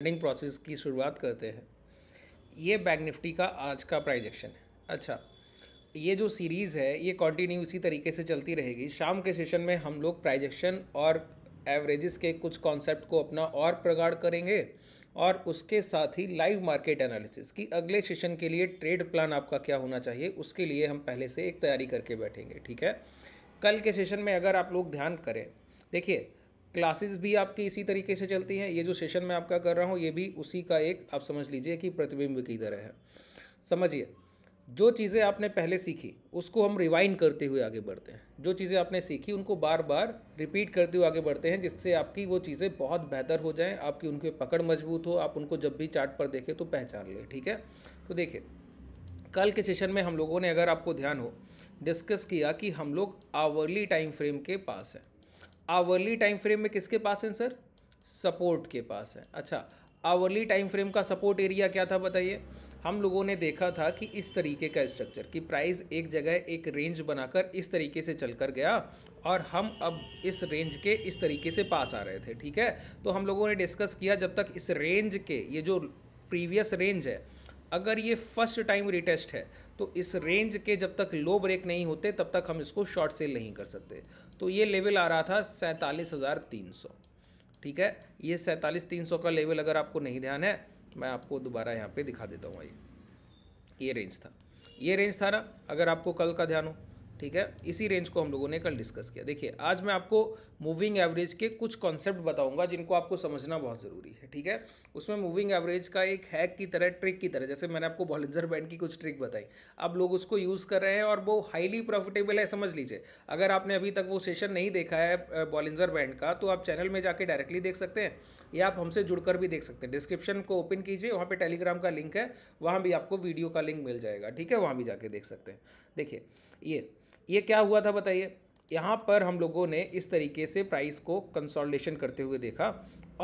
trading process की शुरुआत करते हैं ये बैंक निफ्टी का आज का प्राइजेक्शन है अच्छा ये जो सीरीज़ है ये कंटिन्यू इसी तरीके से चलती रहेगी शाम के सेशन में हम लोग प्राइजेक्शन और एवरेजेस के कुछ कॉन्सेप्ट को अपना और प्रगाढ़ करेंगे और उसके साथ ही लाइव मार्केट एनालिसिस कि अगले सेशन के लिए ट्रेड प्लान आपका क्या होना चाहिए उसके लिए हम पहले से एक तैयारी करके बैठेंगे ठीक है कल के सेशन में अगर आप लोग ध्यान करें देखिए क्लासेस भी आपकी इसी तरीके से चलती हैं ये जो सेशन मैं आपका कर रहा हूँ ये भी उसी का एक आप समझ लीजिए कि प्रतिबिंब की तरह है समझिए जो चीज़ें आपने पहले सीखी उसको हम रिवाइंड करते हुए आगे बढ़ते हैं जो चीज़ें आपने सीखी उनको बार बार रिपीट करते हुए आगे बढ़ते हैं जिससे आपकी वो चीज़ें बहुत बेहतर हो जाएं आपकी उनके पकड़ मजबूत हो आप उनको जब भी चार्ट पर देखें तो पहचान लें ठीक है तो देखिए कल के सेशन में हम लोगों ने अगर आपको ध्यान हो डिस्कस किया कि हम लोग आवर्ली टाइम फ्रेम के पास हैं आवरली टाइम फ्रेम में किसके पास है सर सपोर्ट के पास है अच्छा आवरली टाइम फ्रेम का सपोर्ट एरिया क्या था बताइए हम लोगों ने देखा था कि इस तरीके का स्ट्रक्चर कि प्राइस एक जगह एक रेंज बनाकर इस तरीके से चल कर गया और हम अब इस रेंज के इस तरीके से पास आ रहे थे ठीक है तो हम लोगों ने डिस्कस किया जब तक इस रेंज के ये जो प्रीवियस रेंज है अगर ये फर्स्ट टाइम रिटेस्ट है तो इस रेंज के जब तक लो ब्रेक नहीं होते तब तक हम इसको शॉर्ट सेल नहीं कर सकते तो ये लेवल आ रहा था सैंतालीस हज़ार तीन सौ ठीक है ये सैंतालीस तीन सौ का लेवल अगर आपको नहीं ध्यान है मैं आपको दोबारा यहाँ पे दिखा देता हूँ ये ये रेंज था ये रेंज था ना अगर आपको कल का ध्यान हो ठीक है इसी रेंज को हम लोगों ने कल डिस्कस किया देखिए आज मैं आपको मूविंग एवरेज के कुछ कॉन्सेप्ट बताऊंगा जिनको आपको समझना बहुत ज़रूरी है ठीक है उसमें मूविंग एवरेज का एक हैक की तरह ट्रिक की तरह जैसे मैंने आपको बॉलिंजर बैंड की कुछ ट्रिक बताई अब लोग उसको यूज़ कर रहे हैं और वो हाईली प्रॉफिटेबल है समझ लीजिए अगर आपने अभी तक वो सेशन नहीं देखा है बॉलिंजर बैंड का तो आप चैनल में जाके डायरेक्टली देख सकते हैं या आप हमसे जुड़कर भी देख सकते हैं डिस्क्रिप्शन को ओपन कीजिए वहाँ पर टेलीग्राम का लिंक है वहाँ भी आपको वीडियो का लिंक मिल जाएगा ठीक है वहाँ भी जाके देख सकते हैं देखिए ये ये क्या हुआ था बताइए यहाँ पर हम लोगों ने इस तरीके से प्राइस को कंसोलिडेशन करते हुए देखा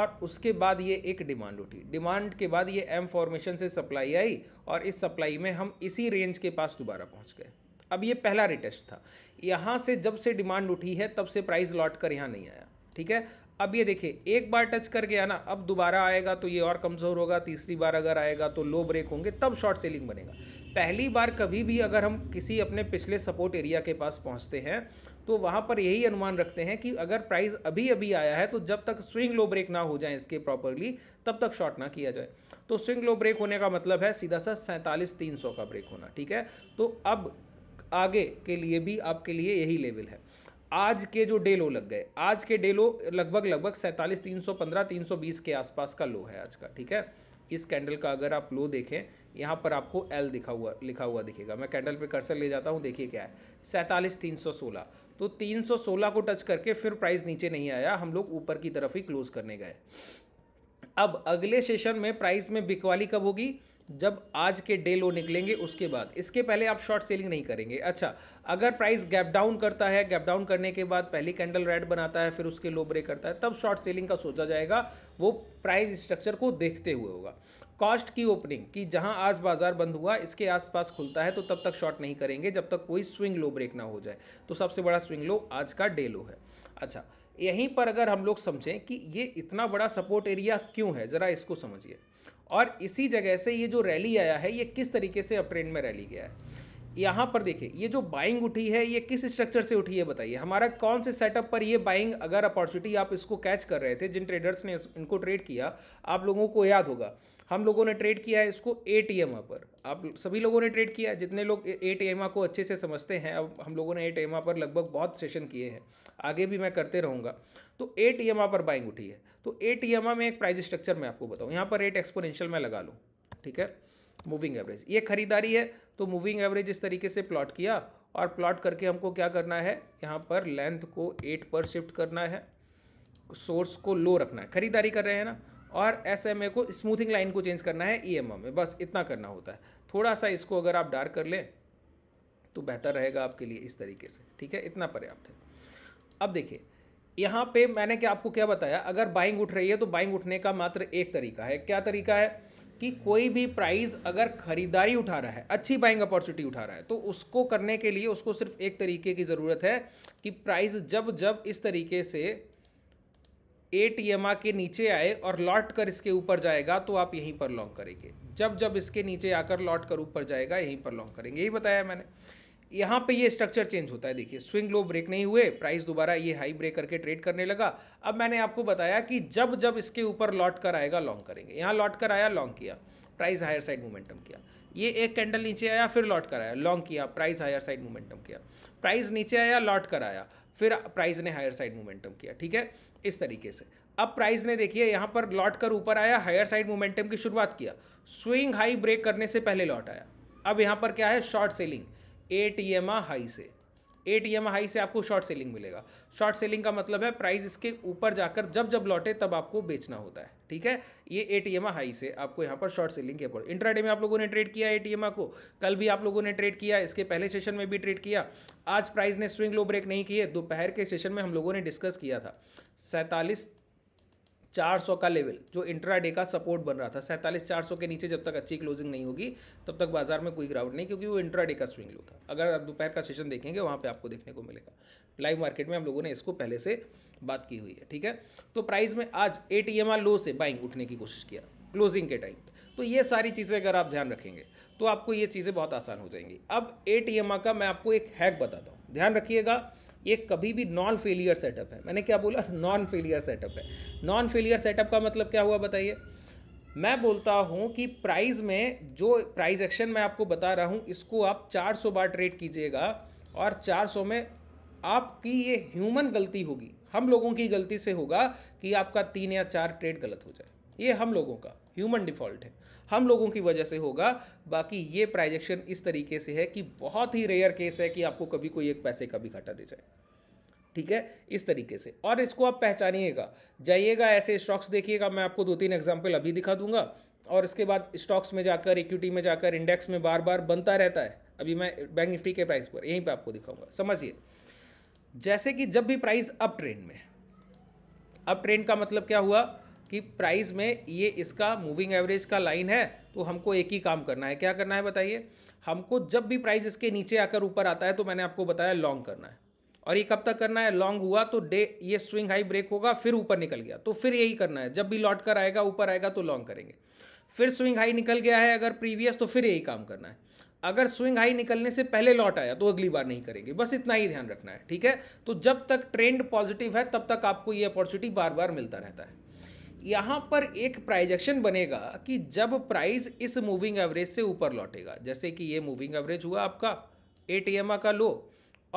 और उसके बाद ये एक डिमांड उठी डिमांड के बाद ये एम फॉर्मेशन से सप्लाई आई और इस सप्लाई में हम इसी रेंज के पास दोबारा पहुँच गए अब ये पहला रिटेस्ट था यहाँ से जब से डिमांड उठी है तब से प्राइस लौट कर यहाँ नहीं आया ठीक है अब ये देखिए एक बार टच कर गया ना अब दोबारा आएगा तो ये और कमज़ोर होगा तीसरी बार अगर आएगा तो लो ब्रेक होंगे तब शॉर्ट सेलिंग बनेगा पहली बार कभी भी अगर हम किसी अपने पिछले सपोर्ट एरिया के पास पहुंचते हैं तो वहां पर यही अनुमान रखते हैं कि अगर प्राइस अभी अभी आया है तो जब तक स्विंग लो ब्रेक ना हो जाए इसके प्रॉपरली तब तक शॉर्ट ना किया जाए तो स्विंग लो ब्रेक होने का मतलब है सीधा सा सैंतालीस तीन का ब्रेक होना ठीक है तो अब आगे के लिए भी आपके लिए यही लेवल है आज के जो डे लो लग गए आज के डे लो लगभग लगभग सैंतालीस तीन सौ पंद्रह तीन सौ बीस के आसपास का लो है आज का ठीक है इस कैंडल का अगर आप लो देखें यहाँ पर आपको एल दिखा हुआ लिखा हुआ दिखेगा मैं कैंडल पे कर्सर ले जाता हूँ देखिए क्या है सैंतालीस तीन सौ सोलह तो तीन सौ सोलह को टच करके फिर प्राइस नीचे नहीं आया हम लोग ऊपर की तरफ ही क्लोज़ करने गए अब अगले सेशन में प्राइस में बिकवाली कब होगी जब आज के डे लो निकलेंगे उसके बाद इसके पहले आप शॉर्ट सेलिंग नहीं करेंगे अच्छा अगर प्राइस गैप डाउन करता है गैप डाउन करने के बाद पहली कैंडल रेड बनाता है फिर उसके लो ब्रेक करता है तब शॉर्ट सेलिंग का सोचा जाएगा वो प्राइस स्ट्रक्चर को देखते हुए होगा कॉस्ट की ओपनिंग कि जहां आज बाजार बंद हुआ इसके आसपास खुलता है तो तब तक शॉर्ट नहीं करेंगे जब तक कोई स्विंग लो ब्रेक ना हो जाए तो सबसे बड़ा स्विंग लो आज का डे लो है अच्छा यहीं पर अगर हम लोग समझें कि ये इतना बड़ा सपोर्ट एरिया क्यों है ज़रा इसको समझिए और इसी जगह से ये जो रैली आया है ये किस तरीके से अपट्रेंड में रैली गया है यहाँ पर देखिए ये जो बाइंग उठी है ये किस स्ट्रक्चर से उठी है बताइए हमारा कौन से सेटअप पर ये बाइंग अगर अपॉर्चुनिटी आप इसको कैच कर रहे थे जिन ट्रेडर्स ने इनको ट्रेड किया आप लोगों को याद होगा हम लोगों ने ट्रेड किया है इसको ए टी एम पर आप सभी लोगों ने ट्रेड किया जितने लोग ए टी एम को अच्छे से समझते हैं अब हम लोगों ने ए टी एम पर लगभग बहुत सेशन किए हैं आगे भी मैं करते रहूँगा तो ए टी एम पर बाइंग उठी है तो एट यमा में एक प्राइस स्ट्रक्चर में आपको बताऊँ यहाँ पर रेट एक्सपोनेंशियल में लगा लूँ ठीक है मूविंग एवरेज ये खरीदारी है तो मूविंग एवरेज इस तरीके से प्लॉट किया और प्लॉट करके हमको क्या करना है यहाँ पर लेंथ को एट पर शिफ्ट करना है सोर्स को लो रखना है खरीदारी कर रहे हैं ना और एस एम ए को स्मूथिंग लाइन को चेंज करना है ई एम ओ में बस इतना करना होता है थोड़ा सा इसको अगर आप डार्क कर लें तो बेहतर रहेगा आपके लिए इस तरीके से ठीक है इतना पर्याप्त है अब देखिए यहाँ पे मैंने क्या आपको क्या बताया अगर बाइंग उठ रही है तो बाइंग उठने का मात्र एक तरीका है क्या तरीका है कि कोई भी प्राइस अगर खरीदारी उठा रहा है अच्छी बाइंग अपॉर्चुनिटी उठा रहा है तो उसको करने के लिए उसको सिर्फ एक तरीके की ज़रूरत है कि प्राइस जब जब इस तरीके से एम आ के नीचे आए और लौट कर इसके ऊपर जाएगा तो आप यहीं पर लॉन्ग करेंगे जब जब इसके नीचे आकर लौट कर ऊपर जाएगा यहीं पर लॉन्ग करेंगे यही बताया मैंने यहाँ पे ये स्ट्रक्चर चेंज होता है देखिए स्विंग लो ब्रेक नहीं हुए प्राइस दोबारा ये हाई ब्रेक करके ट्रेड करने लगा अब मैंने आपको बताया कि जब जब इसके ऊपर लौट कर आएगा लॉन्ग करेंगे यहाँ लौट कर आया लॉन्ग किया प्राइस हायर साइड मोमेंटम किया ये एक कैंडल नीचे आया फिर लौट कर आया लॉन्ग किया प्राइस हायर साइड मोमेंटम किया प्राइस नीचे आया लॉट कर आया फिर प्राइस ने हायर साइड मोमेंटम किया ठीक है इस तरीके से अब प्राइस ने देखिए यहाँ पर लौट कर ऊपर आया हायर साइड मोमेंटम की शुरुआत किया स्विंग हाई ब्रेक करने से पहले लौट आया अब यहाँ पर क्या है short selling A T M high से ए टी एम हाई से आपको शॉर्ट सेलिंग मिलेगा शॉर्ट सेलिंग का मतलब है प्राइस इसके ऊपर जाकर जब जब लौटे तब आपको बेचना होता है ठीक है ये ए टी एम हाई से आपको यहाँ पर शॉर्ट सेलिंग के ऊपर इंट्राडे में आप लोगों ने ट्रेड किया ए टी एम को कल भी आप लोगों ने ट्रेड किया इसके पहले सेशन में भी ट्रेड किया आज प्राइस ने स्विंग लो ब्रेक नहीं किए दोपहर के सेशन में हम लोगों ने डिस्कस किया था सैंतालीस 400 का लेवल जो इंट्राडे का सपोर्ट बन रहा था सैंतालीस चार के नीचे जब तक अच्छी क्लोजिंग नहीं होगी तब तक बाजार में कोई ग्राउंड नहीं क्योंकि वो इंट्राडे का स्विंग लो था अगर आप दोपहर का सेशन देखेंगे वहाँ पर आपको देखने को मिलेगा लाइव मार्केट में हम लोगों ने इसको पहले से बात की हुई है ठीक है तो प्राइस में आज ए लो से बाइंग उठने की कोशिश किया क्लोजिंग के टाइम तो ये सारी चीज़ें अगर आप ध्यान रखेंगे तो आपको ये चीज़ें बहुत आसान हो जाएंगी अब ए का मैं आपको एक हैक बताता हूँ ध्यान रखिएगा ये कभी भी नॉन फेलियर सेटअप है मैंने क्या बोला नॉन फेलियर सेटअप है नॉन फेलियर सेटअप का मतलब क्या हुआ बताइए मैं बोलता हूँ कि प्राइस में जो प्राइस एक्शन मैं आपको बता रहा हूँ इसको आप 400 बार ट्रेड कीजिएगा और 400 में आपकी ये ह्यूमन गलती होगी हम लोगों की गलती से होगा कि आपका तीन या चार ट्रेड गलत हो जाए ये हम लोगों का ह्यूमन डिफॉल्ट है हम लोगों की वजह से होगा बाकी ये प्राइजेक्शन इस तरीके से है कि बहुत ही रेयर केस है कि आपको कभी कोई एक पैसे का भी घाटा दे जाए ठीक है इस तरीके से और इसको आप पहचानिएगा जाइएगा ऐसे स्टॉक्स देखिएगा मैं आपको दो तीन एग्जाम्पल अभी दिखा दूंगा और इसके बाद स्टॉक्स में जाकर इक्विटी में जाकर इंडेक्स में बार बार बनता रहता है अभी मैं बैंक निफ्टी के प्राइस पर यहीं पे आपको दिखाऊंगा समझिए जैसे कि जब भी प्राइस अप ट्रेंड में अप ट्रेंड का मतलब क्या हुआ कि प्राइस में ये इसका मूविंग एवरेज का लाइन है तो हमको एक ही काम करना है क्या करना है बताइए हमको जब भी प्राइस इसके नीचे आकर ऊपर आता है तो मैंने आपको बताया लॉन्ग करना है और ये कब तक करना है लॉन्ग हुआ तो डे ये स्विंग हाई ब्रेक होगा फिर ऊपर निकल गया तो फिर यही करना है जब भी लौट कर आएगा ऊपर आएगा तो लॉन्ग करेंगे फिर स्विंग हाई निकल गया है अगर प्रीवियस तो फिर यही काम करना है अगर स्विंग हाई निकलने से पहले लौट आया तो अगली बार नहीं करेंगे बस इतना ही ध्यान रखना है ठीक है तो जब तक ट्रेंड पॉजिटिव है तब तक आपको ये अपॉर्चुनिटी बार बार मिलता रहता है यहाँ पर एक प्राइजेक्शन बनेगा कि जब प्राइस इस मूविंग एवरेज से ऊपर लौटेगा जैसे कि ये मूविंग एवरेज हुआ आपका एट ई का लो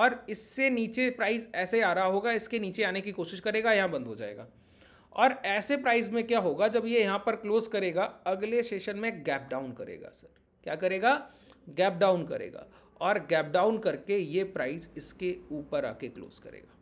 और इससे नीचे प्राइस ऐसे आ रहा होगा इसके नीचे आने की कोशिश करेगा यहाँ बंद हो जाएगा और ऐसे प्राइस में क्या होगा जब ये यहाँ पर क्लोज करेगा अगले सेशन में गैप डाउन करेगा सर क्या करेगा गैप डाउन करेगा और गैप डाउन करके ये प्राइस इसके ऊपर आके क्लोज करेगा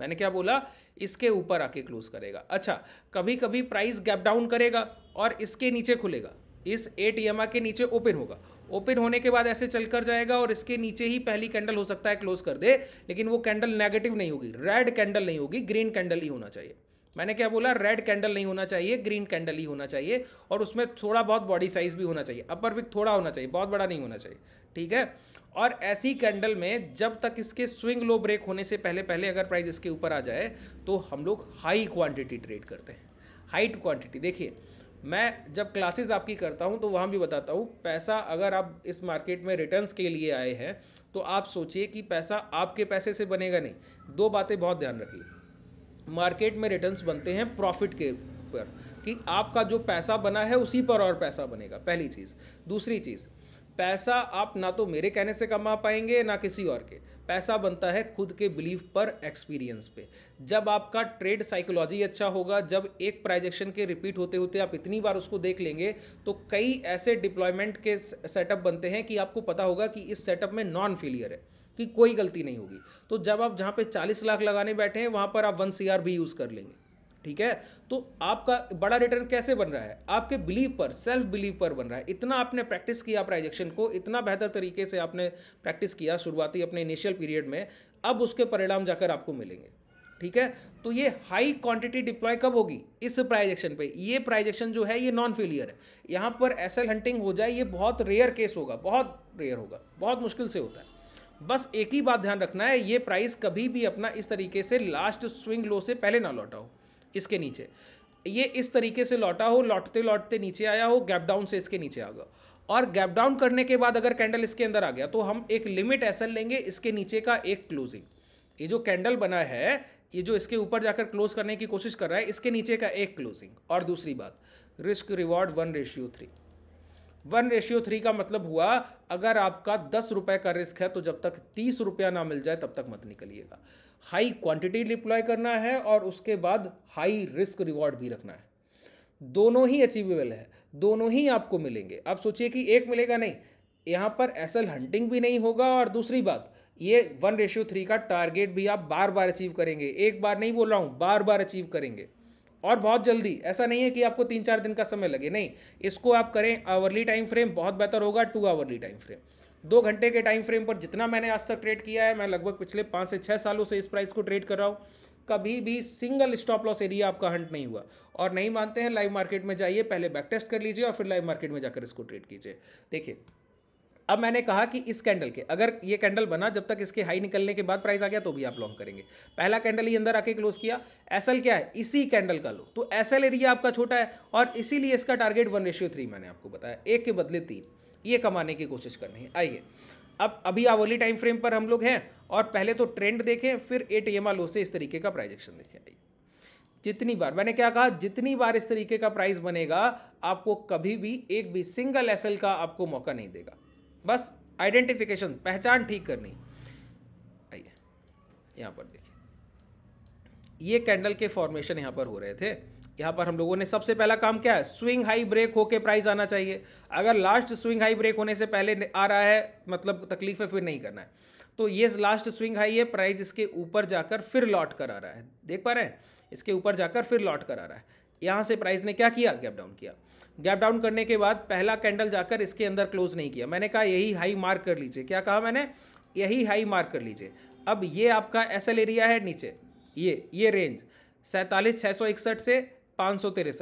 मैंने क्या बोला इसके ऊपर आके क्लोज करेगा अच्छा कभी कभी प्राइस गैप डाउन करेगा और इसके नीचे खुलेगा इस एट ई के नीचे ओपन होगा ओपन होने के बाद ऐसे चल कर जाएगा और इसके नीचे ही पहली कैंडल हो सकता है क्लोज कर दे लेकिन वो कैंडल नेगेटिव नहीं होगी रेड कैंडल नहीं होगी ग्रीन कैंडल ही होना चाहिए मैंने क्या बोला रेड कैंडल नहीं होना चाहिए ग्रीन कैंडल ही होना चाहिए और उसमें थोड़ा बहुत बॉडी साइज भी होना चाहिए अपर विक थोड़ा होना चाहिए बहुत बड़ा नहीं होना चाहिए ठीक है और ऐसी कैंडल में जब तक इसके स्विंग लो ब्रेक होने से पहले पहले अगर प्राइस इसके ऊपर आ जाए तो हम लोग हाई क्वांटिटी ट्रेड करते हैं हाई क्वांटिटी देखिए मैं जब क्लासेस आपकी करता हूं तो वहां भी बताता हूं पैसा अगर आप इस मार्केट में रिटर्न्स के लिए आए हैं तो आप सोचिए कि पैसा आपके पैसे से बनेगा नहीं दो बातें बहुत ध्यान रखिए मार्केट में रिटर्न्स बनते हैं प्रॉफिट के ऊपर कि आपका जो पैसा बना है उसी पर और पैसा बनेगा पहली चीज़ दूसरी चीज़ पैसा आप ना तो मेरे कहने से कमा पाएंगे ना किसी और के पैसा बनता है खुद के बिलीव पर एक्सपीरियंस पे जब आपका ट्रेड साइकोलॉजी अच्छा होगा जब एक प्राइजेक्शन के रिपीट होते होते आप इतनी बार उसको देख लेंगे तो कई ऐसे डिप्लॉयमेंट के सेटअप बनते हैं कि आपको पता होगा कि इस सेटअप में नॉन फेलियर है कि कोई गलती नहीं होगी तो जब आप जहाँ पे चालीस लाख लगाने बैठे हैं वहाँ पर आप वन सी भी यूज़ कर लेंगे ठीक है तो आपका बड़ा रिटर्न कैसे बन रहा है आपके बिलीव पर सेल्फ बिलीव पर बन रहा है इतना आपने प्रैक्टिस किया प्राइजेक्शन को इतना बेहतर तरीके से आपने प्रैक्टिस किया शुरुआती अपने इनिशियल पीरियड में अब उसके परिणाम जाकर आपको मिलेंगे ठीक है तो ये हाई क्वांटिटी डिप्लॉय कब होगी इस प्राइजेक्शन पे ये प्राइजेक्शन जो है ये नॉन फेलियर है यहाँ पर एस हंटिंग हो जाए ये बहुत रेयर केस होगा बहुत रेयर होगा बहुत मुश्किल से होता है बस एक ही बात ध्यान रखना है ये प्राइस कभी भी अपना इस तरीके से लास्ट स्विंग लो से पहले ना लौटाओ इसके नीचे ये इस तरीके से लौटा हो लौटते लौटते नीचे आया हो गैप डाउन से इसके नीचे आ गया और गैप डाउन करने के बाद अगर कैंडल इसके अंदर आ गया तो हम एक लिमिट ऐसा लेंगे इसके नीचे का एक क्लोजिंग ये जो कैंडल बना है ये जो इसके ऊपर जाकर क्लोज करने की कोशिश कर रहा है इसके नीचे का एक क्लोजिंग और दूसरी बात risk reward one ratio three one ratio three का मतलब हुआ अगर आपका दस रुपए का रिस्क है तो जब तक तीस रुपया ना मिल जाए तब तक मत निकलिएगा हाई क्वांटिटी डिप्लॉय करना है और उसके बाद हाई रिस्क रिवॉर्ड भी रखना है दोनों ही अचीवेबल है दोनों ही आपको मिलेंगे आप सोचिए कि एक मिलेगा नहीं यहाँ पर एसल हंटिंग भी नहीं होगा और दूसरी बात ये वन रेशियो थ्री का टारगेट भी आप बार बार अचीव करेंगे एक बार नहीं बोल रहा हूँ बार बार अचीव करेंगे और बहुत जल्दी ऐसा नहीं है कि आपको तीन चार दिन का समय लगे नहीं इसको आप करें आवरली टाइम फ्रेम बहुत बेहतर होगा टू आवरली टाइम फ्रेम दो घंटे के टाइम फ्रेम पर जितना मैंने आज तक ट्रेड किया है मैं लगभग पिछले पाँच से छः सालों से इस प्राइस को ट्रेड कर रहा हूँ कभी भी सिंगल स्टॉप लॉस एरिया आपका हंट नहीं हुआ और नहीं मानते हैं लाइव मार्केट में जाइए पहले बैक टेस्ट कर लीजिए और फिर लाइव मार्केट में जाकर इसको ट्रेड कीजिए देखिए अब मैंने कहा कि इस कैंडल के अगर ये कैंडल बना जब तक इसके हाई निकलने के बाद प्राइस आ गया तो भी आप लॉन्ग करेंगे पहला कैंडल ही अंदर आके क्लोज किया एसएल क्या है इसी कैंडल का लो तो एसएल एरिया आपका छोटा है और इसीलिए इसका टारगेट वन रेशियो थ्री मैंने आपको बताया एक के बदले तीन ये कमाने की कोशिश करनी है आइए अब अभी आवली टाइम फ्रेम पर हम लोग हैं और पहले तो ट्रेंड देखें फिर ए टी एम आलो से इस तरीके का प्राइजेक्शन देखें आइए जितनी बार मैंने क्या कहा जितनी बार इस तरीके का प्राइस बनेगा आपको कभी भी एक भी सिंगल एस का आपको मौका नहीं देगा बस आइडेंटिफिकेशन पहचान ठीक करनी आइए यहाँ पर देखिए ये कैंडल के फॉर्मेशन यहाँ पर हो रहे थे यहाँ पर हम लोगों ने सबसे पहला काम क्या है स्विंग हाई ब्रेक होके प्राइस आना चाहिए अगर लास्ट स्विंग हाई ब्रेक होने से पहले आ रहा है मतलब तकलीफ है फिर नहीं करना है तो ये लास्ट स्विंग हाई है प्राइस इसके ऊपर जाकर फिर लॉट कर आ रहा है देख पा रहे हैं इसके ऊपर जाकर फिर लॉट कर आ रहा है यहाँ से प्राइस ने क्या किया गैप डाउन किया गैप डाउन करने के बाद पहला कैंडल जाकर इसके अंदर क्लोज नहीं किया मैंने कहा यही हाई मार्क कर लीजिए क्या कहा मैंने यही हाई मार्क कर लीजिए अब ये आपका एस एरिया है नीचे ये ये रेंज सैंतालीस छः सौ इकसठ से पाँच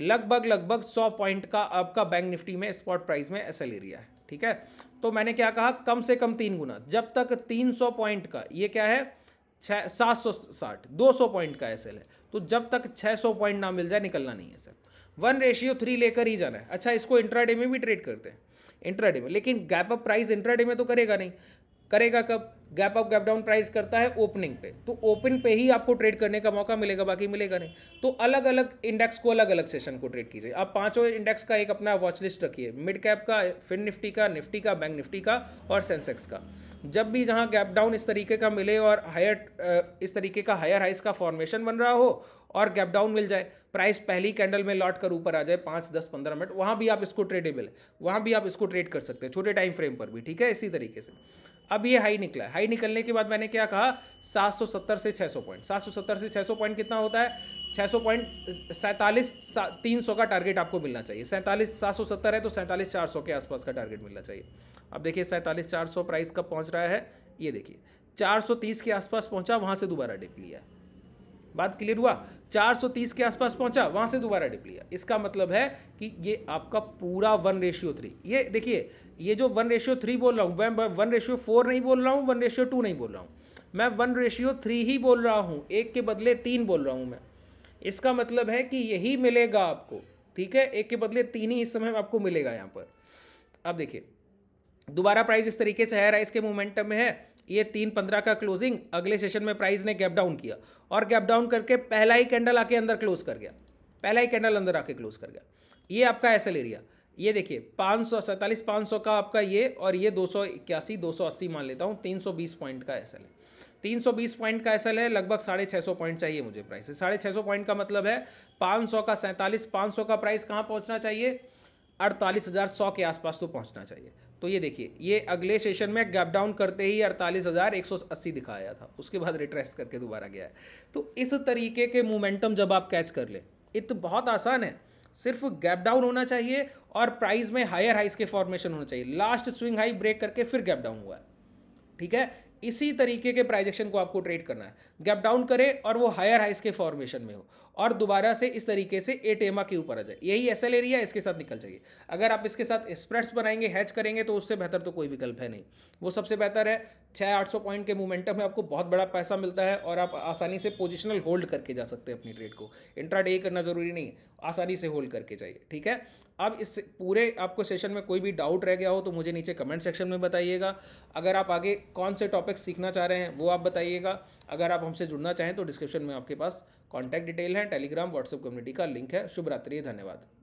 लगभग लगभग 100 पॉइंट का आपका बैंक निफ्टी में स्पॉट प्राइस में एसएल एरिया है ठीक है तो मैंने क्या कहा कम से कम तीन गुना जब तक 300 पॉइंट का ये क्या है छः सात सौ साठ दो सौ पॉइंट का एस है तो जब तक 600 पॉइंट ना मिल जाए निकलना नहीं है सर वन रेशियो थ्री लेकर ही जाना है अच्छा इसको इंट्राडे में भी ट्रेड करते हैं इंट्राडे में लेकिन गैप अप प्राइस इंट्राडे में तो करेगा नहीं करेगा कब gap up gap down price करता है ओपनिंग पे तो ओपन पे ही आपको ट्रेड करने का मौका मिलेगा बाकी मिलेगा नहीं तो अलग अलग इंडेक्स को अलग अलग सेशन को ट्रेड कीजिए आप पांचों इंडेक्स का एक अपना वॉच लिस्ट रखिए मिड कैप का फिन निफ्टी का निफ्टी का बैंक निफ्टी का और सेंसेक्स का जब भी जहां गैप डाउन इस तरीके का मिले और हायर इस तरीके का हायर हाइस का फॉर्मेशन बन रहा हो और गैप डाउन मिल जाए प्राइस पहली कैंडल में लौट कर ऊपर आ जाए पाँच दस पंद्रह मिनट वहाँ भी आप इसको ट्रेडेबल है वहाँ भी आप इसको ट्रेड कर सकते हैं छोटे टाइम फ्रेम पर भी ठीक है इसी तरीके से अब ये हाई निकला हाई निकलने के बाद मैंने क्या कहा 770 से 600 पॉइंट 770 से 600 पॉइंट कितना होता है 600 पॉइंट सैंतालीस तीन सौ का टारगेट आपको मिलना चाहिए सैंतालीस सात सौ सत्तर है तो सैंतालीस चार सौ के आसपास का टारगेट मिलना चाहिए अब देखिए सैंतालीस चार सौ प्राइस कब पहुंच रहा है ये देखिए 430 के आसपास पहुंचा वहां से दोबारा डिप लिया बात क्लियर हुआ 430 के आसपास पहुंचा वहां से दोबारा डिप लिया इसका मतलब है कि ये आपका पूरा वन रेशियो थ्री ये देखिए ये जो वन रेशियो थ्री बोल रहा हूँ मैं वन रेशियो फोर नहीं बोल रहा हूँ वन रेशियो टू नहीं बोल रहा हूँ मैं वन रेशियो थ्री ही बोल रहा हूँ एक के बदले तीन बोल रहा हूँ मैं इसका मतलब है कि यही मिलेगा आपको ठीक है एक के बदले तीन ही इस समय आपको मिलेगा यहाँ पर अब देखिए दोबारा प्राइस इस तरीके से है राइस के मोमेंटम में है ये तीन पंद्रह का क्लोजिंग अगले सेशन में प्राइस ने गैप डाउन किया और गैप डाउन करके पहला ही कैंडल आके अंदर क्लोज कर गया पहला ही कैंडल अंदर आके क्लोज कर गया ये आपका एसल एरिया ये देखिए पाँच सौ सैंतालीस पाँच सौ का आपका ये और ये दो सौ इक्यासी दो सौ अस्सी मान लेता हूँ तीन सौ बीस पॉइंट का एस है तीन सौ बीस पॉइंट का ऐसा है लगभग साढ़े छः सौ पॉइंट चाहिए मुझे प्राइस साढ़े छः सौ पॉइंट का मतलब है पाँच सौ का सैंतालीस पाँच सौ का प्राइस कहाँ पहुँचना चाहिए अड़तालीस हज़ार सौ के आसपास तो पहुंचना चाहिए तो ये देखिए ये अगले सेशन में गैप डाउन करते ही अड़तालीस हज़ार एक सौ अस्सी दिखाया था उसके बाद रिट्रेस करके दोबारा गया है तो इस तरीके के मोमेंटम जब आप कैच कर ले इत तो बहुत आसान है सिर्फ गैप डाउन होना चाहिए और प्राइस में हायर हाइस के फॉर्मेशन होना चाहिए लास्ट स्विंग हाई ब्रेक करके फिर गैप डाउन हुआ है ठीक है इसी तरीके के प्राइजेक्शन को आपको ट्रेड करना है गैप डाउन करे और वो हायर हाइस के फॉर्मेशन में हो और दोबारा से इस तरीके से ए के ऊपर आ जाए यही एस एल एरिया इसके साथ निकल जाइए अगर आप इसके साथ स्प्रेड्स बनाएंगे हैच करेंगे तो उससे बेहतर तो कोई विकल्प है नहीं वो सबसे बेहतर है छः आठ सौ पॉइंट के मोमेंटम में आपको बहुत बड़ा पैसा मिलता है और आप आसानी से पोजिशनल होल्ड करके जा सकते हैं अपनी ट्रेड को इंट्रा डे करना जरूरी नहीं आसानी से होल्ड करके जाइए ठीक है अब इस पूरे आपको सेशन में कोई भी डाउट रह गया हो तो मुझे नीचे कमेंट सेक्शन में बताइएगा अगर आप आगे कौन से टॉपिक सीखना चाह रहे हैं वो आप बताइएगा अगर आप हमसे जुड़ना चाहें तो डिस्क्रिप्शन में आपके पास कॉन्टैक्ट डिटेल है टेलीग्राम व्हाट्सएप कम्युनिटी का लिंक है शुभ रात्रि धन्यवाद